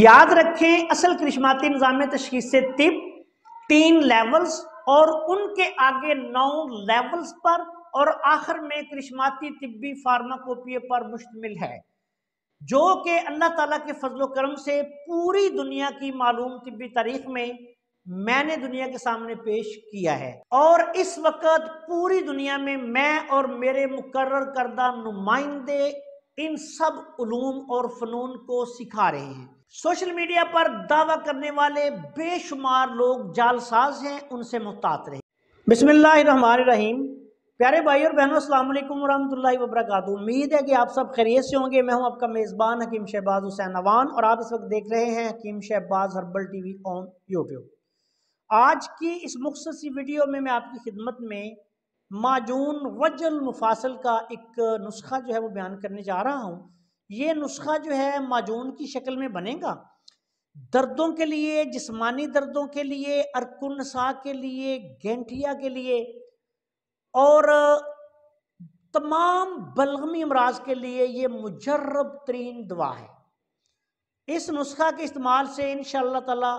याद रखें असल कृष्माती निज़ाम तशीस तिब तीन लेवल्स और उनके आगे नौ लेवल्स पर और आखिर में कृष्माती तिब्बी फार्माकोपिया पर मुश्तमिल है जो कि अल्लाह ताला के फजलो करम से पूरी दुनिया की मालूम तिब्बी तारीख में मैंने दुनिया के सामने पेश किया है और इस वक्त पूरी दुनिया में मैं और मेरे मुकर्र करदा नुमाइंदे इन सब ूम और फ़नून को सिखा रहे हैं सोशल मीडिया पर दावा करने वाले बेशुमार लोग जालसाज हैं उनसे मुहतात रहे बिसमीम प्यारे भाई और बहनों अल्लाम वरहमल वबरक उम्मीद है कि आप सब खैरियत से होंगे मैं हूं आपका मेज़बान हकीम शहबाज हुसैन अवान और आप इस वक्त देख रहे हैं Hakim Shahbaz herbal TV on YouTube आज की इस मुख्तर वीडियो में मैं आपकी खिदमत में माजून वजल मुफासल का एक नुस्खा जो है वो बयान करने जा रहा हूँ ये नुस्खा जो है माजून की शक्ल में बनेगा दर्दों के लिए जिस्मानी दर्दों के लिए अरकुनसा के लिए गेंठिया के लिए और तमाम बलगमी अमराज के लिए ये मुजरब तरीन दवा है इस नुस्खा के इस्तेमाल से इन तला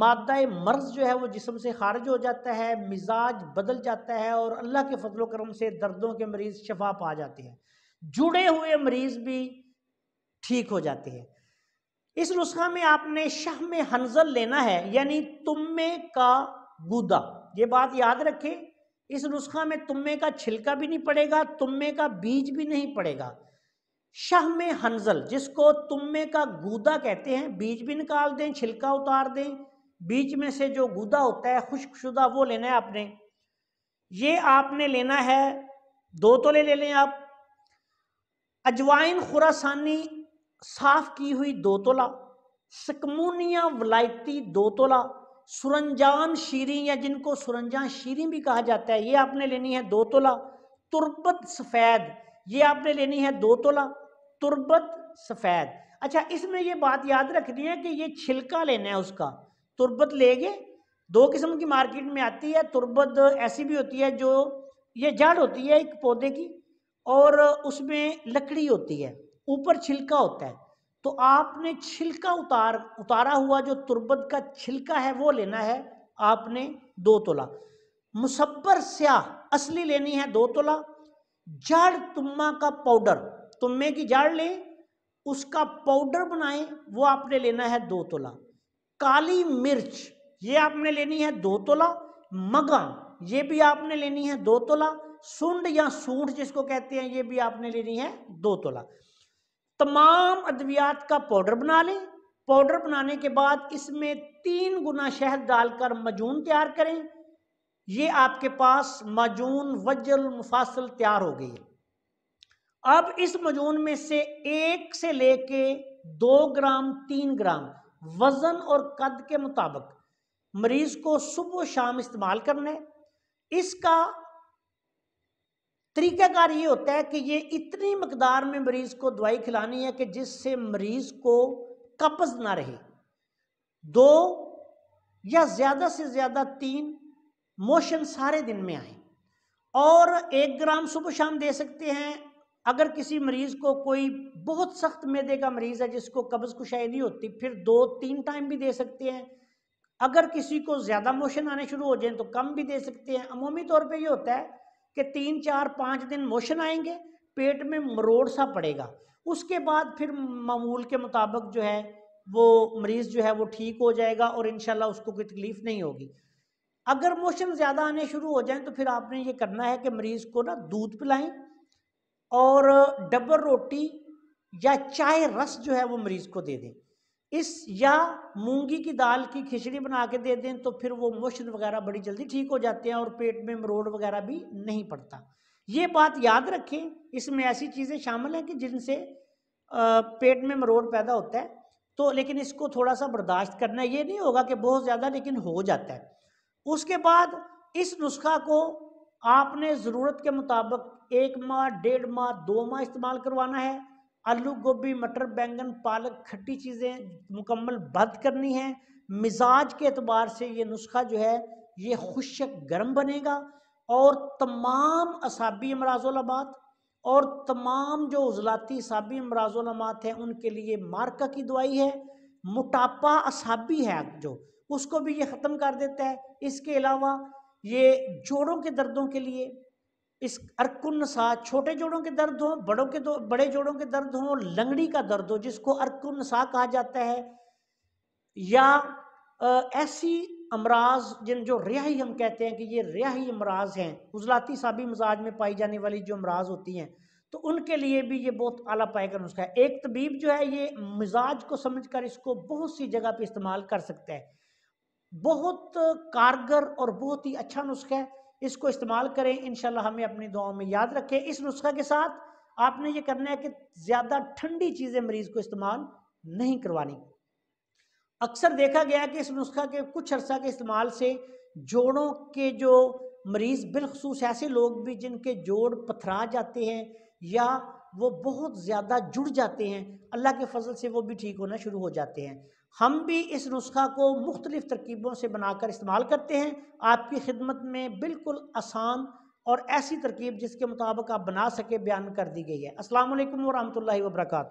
मादा मर्ज जो है वो जिसम से खारिज हो जाता है मिजाज बदल जाता है और अल्लाह के फजलोक्रम से दर्दों के मरीज़ शफा पा जाते हैं जुड़े हुए मरीज़ भी ठीक हो जाती है इस नुस्खा में आपने शह में हंजल लेना है यानी तुम्बे का गुदा ये बात याद रखें इस नुस्खा में तुम्बे का छिलका भी नहीं पड़ेगा तुम्बे का बीज भी नहीं पड़ेगा शह में हंजल जिसको तुम्बे का गुदा कहते हैं बीज भी निकाल दें छिलका उतार दें बीज में से जो गुदा होता है खुश्कशुदा वो लेना है आपने ये आपने लेना है दो तोले ले लें आप अजवाइन खुरासानी साफ की हुई दो तोला सकमूनिया वलायती दो तोला सुरंजान शीरी या जिनको सुरंजान शीरी भी कहा जाता है ये आपने लेनी है दो तोला तुरबत सफ़ेद ये आपने लेनी है दो तोला तुरबत सफ़ेद अच्छा इसमें ये बात याद रखनी है कि ये छिलका लेना है उसका तुरबत लेंगे दो किस्म की मार्केट में आती है तुरबत ऐसी भी होती है जो ये जड़ होती है एक पौधे की और उसमें लकड़ी होती है ऊपर छिलका होता है तो आपने छिलका उतार उतारा हुआ जो तुरबत का छिलका है वो लेना है आपने दो तोला मुसब्बर स्याह असली लेनी है दो तोला जड़ तुम्मा का पाउडर तुम्हे की जड़ लें उसका पाउडर बनाएं वो आपने लेना है दो तोला काली मिर्च ये आपने लेनी है दो तोला मगा ये भी आपने लेनी है दो तोला सुंड या सूंड जिसको कहते हैं ये भी आपने लेनी है दो तोला तमाम अद्वियात का पाउडर बना लें पाउडर बनाने के बाद इसमें तीन गुना शहद डालकर मजून तैयार करें ये आपके पास मजून वजल मुफासल तैयार हो गई अब इस मजून में से एक से लेके दो ग्राम तीन ग्राम वज़न और कद के मुताबिक मरीज़ को सुबह शाम इस्तेमाल करना इसका तरीक़ाकार ये होता है कि ये इतनी मकदार में मरीज़ को दवाई खिलानी है कि जिससे मरीज़ को कपज ना रहे दो या ज़्यादा से ज़्यादा तीन मोशन सारे दिन में आए और एक ग्राम सुबह शाम दे सकते हैं अगर किसी मरीज़ को कोई बहुत सख्त मैदे का मरीज़ है जिसको कब्ज़ कुशाई नहीं होती फिर दो तीन टाइम भी दे सकते हैं अगर किसी को ज़्यादा मोशन आने शुरू हो जाए तो कम भी दे सकते हैं अमूमी तौर पे ये होता है कि तीन चार पाँच दिन मोशन आएंगे पेट में मरोड़ सा पड़ेगा उसके बाद फिर मामूल के मुताबिक जो है वो मरीज़ जो है वो ठीक हो जाएगा और इन उसको कोई तकलीफ़ नहीं होगी अगर मोशन ज़्यादा आने शुरू हो जाए तो फिर आपने ये करना है कि मरीज़ को ना दूध पिलाएं और डबल रोटी या चाय रस जो है वो मरीज़ को दे दें इस या मूंगी की दाल की खिचड़ी बना के दे दें तो फिर वो मोशन वगैरह बड़ी जल्दी ठीक हो जाते हैं और पेट में मरोड़ वगैरह भी नहीं पड़ता ये बात याद रखें इसमें ऐसी चीज़ें शामिल हैं कि जिनसे पेट में मरोड़ पैदा होता है तो लेकिन इसको थोड़ा सा बर्दाश्त करना ये नहीं होगा कि बहुत ज़्यादा लेकिन हो जाता है उसके बाद इस नुस्खा को आपने ज़रूरत के मुताबिक एक माह डेढ़ माह दो माह इस्तेमाल करवाना है आलू गोभी मटर बैंगन पालक खट्टी चीज़ें मुकम्मल बंद करनी है मिजाज के अतबार से ये नुस्खा जो है ये खुशक गर्म बनेगा और तमाम असाबी अमराजोलाबाद और तमाम जो उजलाती असाबी अमराजोलमात हैं उनके लिए मार्का की दवाई है मोटापा असाबी है जो उसको भी ये ख़त्म कर देता है इसके अलावा ये जोड़ों के दर्दों के लिए इस अर्कुन सा छोटे जोड़ों के दर्द हो बड़ों के दो बड़े जोड़ों के दर्द हो लंगड़ी का दर्द हो जिसको अर्कुन सा कहा जाता है या ऐसी अमराज जिन जो रिहाई हम कहते हैं कि ये रिहाई अमराज हैं उजलाती साबी मजाज में पाई जाने वाली जो अमराज होती हैं तो उनके लिए भी ये बहुत आला पाए का नुस्खा है एक तबीब जो है ये मिजाज को समझ कर इसको बहुत सी जगह पर इस्तेमाल कर सकता है बहुत कारगर और बहुत ही अच्छा नुस्खा है इसको इस्तेमाल करें इन हमें अपनी दुआओं में याद रखें इस नुस्खा के साथ आपने ये करना है कि ज़्यादा ठंडी चीज़ें मरीज़ को इस्तेमाल नहीं करवानी अक्सर देखा गया कि इस नुस्खा के कुछ अरसा के इस्तेमाल से जोड़ों के जो मरीज़ बिलखसूस ऐसे लोग भी जिनके जोड़ पथरा जाते हैं या वो बहुत ज़्यादा जुड़ जाते हैं अल्लाह के फजल से वो भी ठीक होना शुरू हो जाते हैं हम भी इस नुस्खा को मुख्तलिफ़ तरकीबों से बनाकर इस्तेमाल करते हैं आपकी खिदमत में बिल्कुल आसान और ऐसी तरकीब जिसके मुताबिक आप बना सके बयान कर दी गई है असलम वरहमल वर्का